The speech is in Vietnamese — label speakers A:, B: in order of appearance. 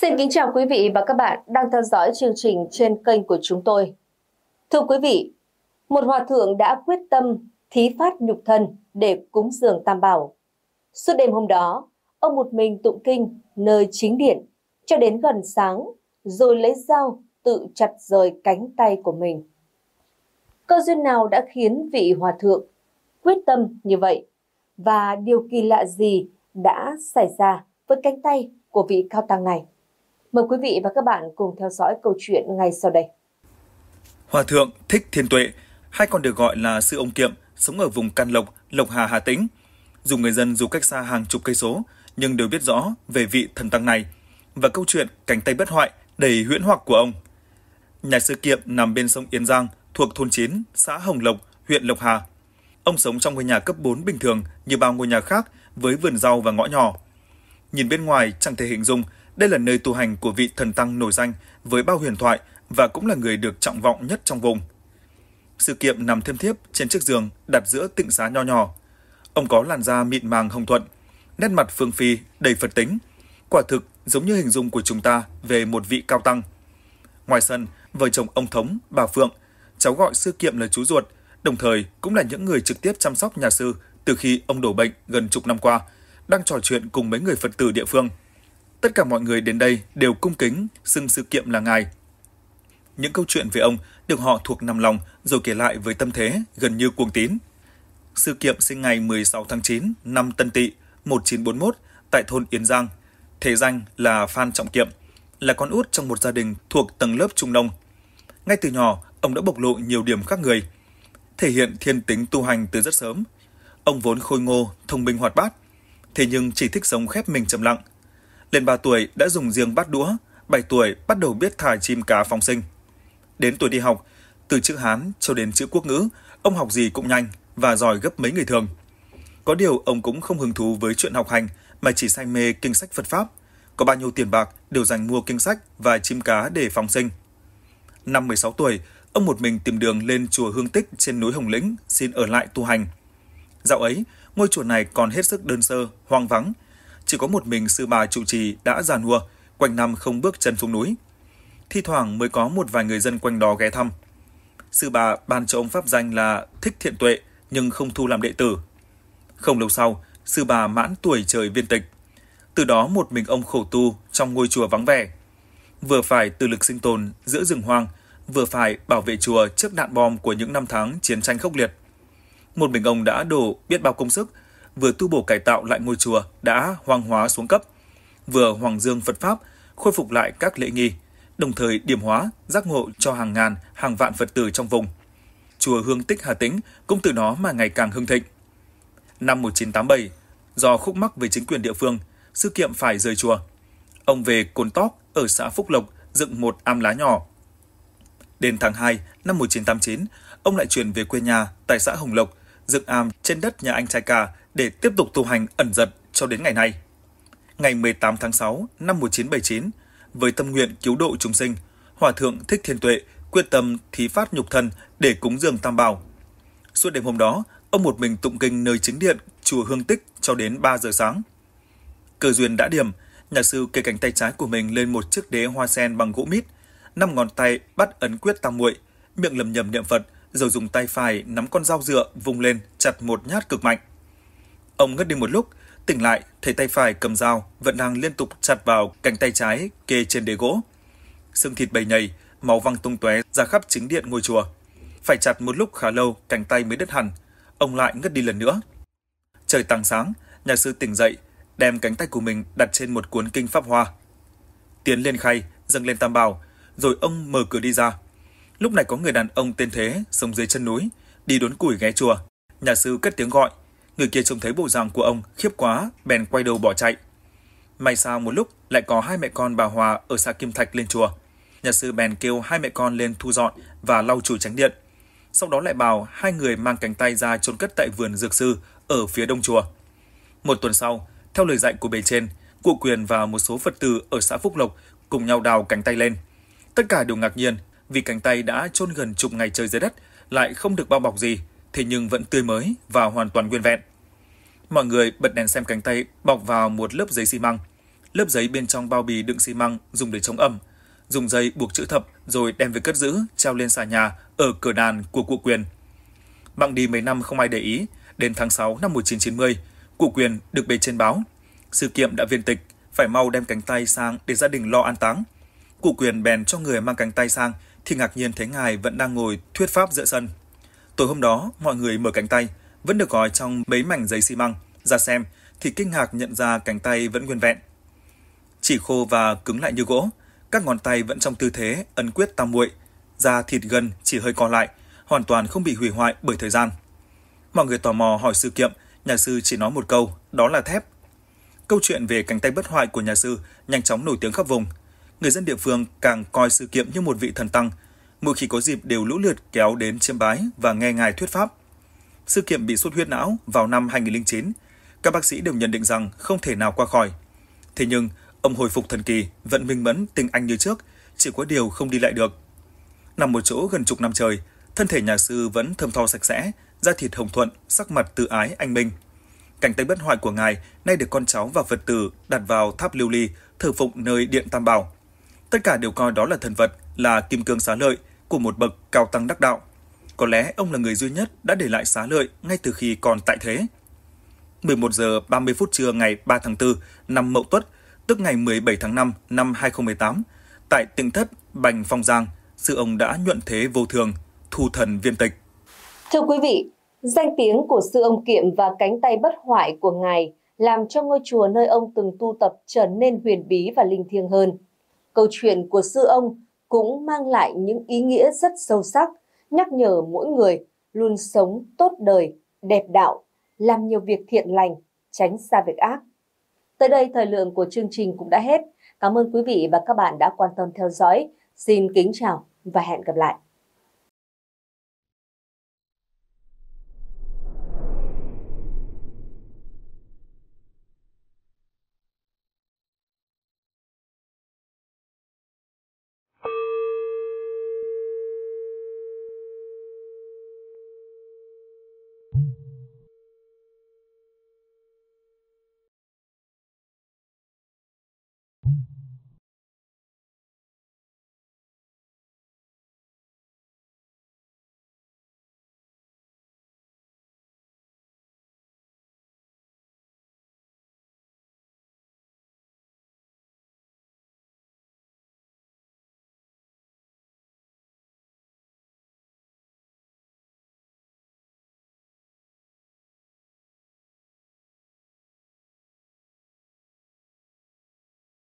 A: Xin kính chào quý vị và các bạn đang theo dõi chương trình trên kênh của chúng tôi. Thưa quý vị, một hòa thượng đã quyết tâm thí phát nhục thân để cúng dường Tam Bảo. Suốt đêm hôm đó, ông một mình tụng kinh nơi chính điện cho đến gần sáng rồi lấy dao tự chặt rời cánh tay của mình. Cơ duyên nào đã khiến vị hòa thượng quyết tâm như vậy và điều kỳ lạ gì đã xảy ra với cánh tay của vị cao tăng này? Mời quý vị và các bạn cùng theo dõi câu chuyện ngay sau đây.
B: Hòa thượng Thích Thiên Tuệ, hay còn được gọi là Sư Ông Kiệm, sống ở vùng Can Lộc, Lộc Hà, Hà Tĩnh. Dù người dân dù cách xa hàng chục cây số, nhưng đều biết rõ về vị thần tăng này và câu chuyện cánh tay bất hoại đầy huyễn hoặc của ông. Nhà sư Kiệm nằm bên sông Yên Giang, thuộc thôn 9, xã Hồng Lộc, huyện Lộc Hà. Ông sống trong ngôi nhà cấp 4 bình thường như bao ngôi nhà khác với vườn rau và ngõ nhỏ. Nhìn bên ngoài chẳng thể hình dung đây là nơi tu hành của vị thần tăng nổi danh với bao huyền thoại và cũng là người được trọng vọng nhất trong vùng. Sự kiệm nằm thêm thiếp trên chiếc giường đặt giữa tịnh xá nho nhỏ. Ông có làn da mịn màng hồng thuận, nét mặt phương phi đầy phật tính, quả thực giống như hình dung của chúng ta về một vị cao tăng. Ngoài sân, vợ chồng ông Thống, bà Phượng, cháu gọi sư kiệm là chú ruột, đồng thời cũng là những người trực tiếp chăm sóc nhà sư từ khi ông đổ bệnh gần chục năm qua, đang trò chuyện cùng mấy người Phật tử địa phương – tất cả mọi người đến đây đều cung kính, xưng sự kiệm là ngài. Những câu chuyện về ông được họ thuộc nằm lòng rồi kể lại với tâm thế gần như cuồng tín. Sư kiệm sinh ngày 16 tháng 9 năm Tân Tỵ 1941 tại thôn yên Giang. Thế danh là Phan Trọng Kiệm, là con út trong một gia đình thuộc tầng lớp trung nông. Ngay từ nhỏ, ông đã bộc lộ nhiều điểm khác người, thể hiện thiên tính tu hành từ rất sớm. Ông vốn khôi ngô, thông minh hoạt bát, thế nhưng chỉ thích sống khép mình trầm lặng, lên 3 tuổi đã dùng riêng bát đũa, 7 tuổi bắt đầu biết thả chim cá phóng sinh. Đến tuổi đi học, từ chữ Hán cho đến chữ quốc ngữ, ông học gì cũng nhanh và giỏi gấp mấy người thường. Có điều ông cũng không hứng thú với chuyện học hành mà chỉ say mê kinh sách Phật Pháp. Có bao nhiêu tiền bạc đều dành mua kinh sách và chim cá để phóng sinh. Năm 16 tuổi, ông một mình tìm đường lên chùa Hương Tích trên núi Hồng Lĩnh xin ở lại tu hành. Dạo ấy, ngôi chùa này còn hết sức đơn sơ, hoang vắng, chỉ có một mình sư bà trụ trì đã già nua, quanh năm không bước chân xuống núi. Thi thoảng mới có một vài người dân quanh đó ghé thăm. Sư bà ban cho ông pháp danh là Thích Thiện Tuệ nhưng không thu làm đệ tử. Không lâu sau, sư bà mãn tuổi trời viên tịch. Từ đó một mình ông khổ tu trong ngôi chùa vắng vẻ. Vừa phải tự lực sinh tồn giữa rừng hoang, vừa phải bảo vệ chùa trước đạn bom của những năm tháng chiến tranh khốc liệt. Một mình ông đã đổ biết bao công sức vừa tu bổ cải tạo lại ngôi chùa đã hoang hóa xuống cấp, vừa hoàng dương Phật Pháp, khôi phục lại các lễ nghi, đồng thời điểm hóa, giác ngộ cho hàng ngàn, hàng vạn Phật tử trong vùng. Chùa Hương Tích Hà Tĩnh cũng từ nó mà ngày càng hưng thịnh. Năm 1987, do khúc mắc với chính quyền địa phương, sư kiệm phải rời chùa. Ông về Cồn Tóc ở xã Phúc Lộc dựng một am lá nhỏ. Đến tháng 2 năm 1989, ông lại chuyển về quê nhà tại xã Hồng Lộc, dựng am trên đất nhà anh trai cả để tiếp tục tu hành ẩn giật cho đến ngày nay. Ngày 18 tháng 6 năm 1979, với tâm nguyện cứu độ chúng sinh, Hòa Thượng Thích Thiên Tuệ quyết tâm thí phát nhục thân để cúng dường tam bảo. Suốt đêm hôm đó, ông một mình tụng kinh nơi chính điện chùa Hương Tích cho đến 3 giờ sáng. Cơ duyên đã điểm, nhà sư kê cánh tay trái của mình lên một chiếc đế hoa sen bằng gỗ mít, năm ngón tay bắt ấn quyết tam muội, miệng lầm nhầm niệm Phật, rồi dùng tay phải nắm con dao dựa vung lên chặt một nhát cực mạnh. Ông ngất đi một lúc, tỉnh lại, thấy tay phải cầm dao, vẫn đang liên tục chặt vào cánh tay trái kê trên đế gỗ. Xương thịt bầy nhầy, máu văng tung tóe ra khắp chính điện ngôi chùa. Phải chặt một lúc khá lâu, cánh tay mới đứt hẳn, ông lại ngất đi lần nữa. Trời tăng sáng, nhà sư tỉnh dậy, đem cánh tay của mình đặt trên một cuốn kinh pháp hoa. Tiến lên khay, dâng lên tam bảo, rồi ông mở cửa đi ra. Lúc này có người đàn ông tên Thế sống dưới chân núi, đi đốn củi ghé chùa. Nhà sư cất tiếng gọi, Người kia trông thấy bộ dạng của ông, khiếp quá, bèn quay đầu bỏ chạy. May sao một lúc lại có hai mẹ con bà Hòa ở xã Kim Thạch lên chùa. Nhà sư bèn kêu hai mẹ con lên thu dọn và lau chùi tránh điện. Sau đó lại bảo hai người mang cánh tay ra trôn cất tại vườn dược sư ở phía đông chùa. Một tuần sau, theo lời dạy của bề trên, cụ quyền và một số Phật tử ở xã Phúc Lộc cùng nhau đào cánh tay lên. Tất cả đều ngạc nhiên vì cánh tay đã chôn gần chục ngày trời dưới đất lại không được bao bọc gì, thế nhưng vẫn tươi mới và hoàn toàn nguyên vẹn. Mọi người bật đèn xem cánh tay bọc vào một lớp giấy xi măng. Lớp giấy bên trong bao bì đựng xi măng dùng để chống ẩm. Dùng dây buộc chữ thập rồi đem về cất giữ, treo lên xà nhà ở cửa đàn của cụ quyền. Băng đi mấy năm không ai để ý, đến tháng 6 năm 1990, cụ quyền được bề trên báo. Sự kiệm đã viên tịch, phải mau đem cánh tay sang để gia đình lo an táng. Cụ quyền bèn cho người mang cánh tay sang thì ngạc nhiên thấy ngài vẫn đang ngồi thuyết pháp giữa sân. Tối hôm đó, mọi người mở cánh tay, vẫn được gói trong mấy mảnh giấy xi măng. Ra xem, thì kinh ngạc nhận ra cánh tay vẫn nguyên vẹn. Chỉ khô và cứng lại như gỗ, các ngón tay vẫn trong tư thế ấn quyết tam muội, da thịt gần chỉ hơi co lại, hoàn toàn không bị hủy hoại bởi thời gian. Mọi người tò mò hỏi sư kiệm, nhà sư chỉ nói một câu, đó là thép. Câu chuyện về cánh tay bất hoại của nhà sư nhanh chóng nổi tiếng khắp vùng. Người dân địa phương càng coi sư kiệm như một vị thần tăng, mỗi khi có dịp đều lũ lượt kéo đến chiêm bái và nghe ngài thuyết pháp. Sự kiện bị xuất huyết não vào năm 2009, các bác sĩ đều nhận định rằng không thể nào qua khỏi. Thế nhưng, ông hồi phục thần kỳ, vẫn minh mẫn, tình anh như trước, chỉ có điều không đi lại được. Nằm một chỗ gần chục năm trời, thân thể nhà sư vẫn thơm tho sạch sẽ, da thịt hồng thuận, sắc mặt tự ái anh minh. Cảnh tay bất hoại của ngài nay được con cháu và Phật tử đặt vào tháp lưu ly, thờ phụng nơi điện Tam Bảo. Tất cả đều coi đó là thần vật, là kim cương xá lợi – của một bậc cao tăng đắc đạo. Có lẽ ông là người duy nhất đã để lại xá lợi ngay từ khi còn tại thế. 11 giờ 30 phút trưa ngày 3 tháng 4 năm Mậu Tuất, tức ngày 17 tháng 5 năm 2018, tại tỉnh thất Bành Phong Giang, sư ông đã nhuận thế vô thường, thu thần viên tịch.
A: Thưa quý vị, danh tiếng của sư ông Kiệm và cánh tay bất hoại của ngài làm cho ngôi chùa nơi ông từng tu tập trở nên huyền bí và linh thiêng hơn. Câu chuyện của sư ông cũng mang lại những ý nghĩa rất sâu sắc, nhắc nhở mỗi người luôn sống tốt đời, đẹp đạo, làm nhiều việc thiện lành, tránh xa việc ác. Tới đây thời lượng của chương trình cũng đã hết. Cảm ơn quý vị và các bạn đã quan tâm theo dõi. Xin kính chào và hẹn gặp lại.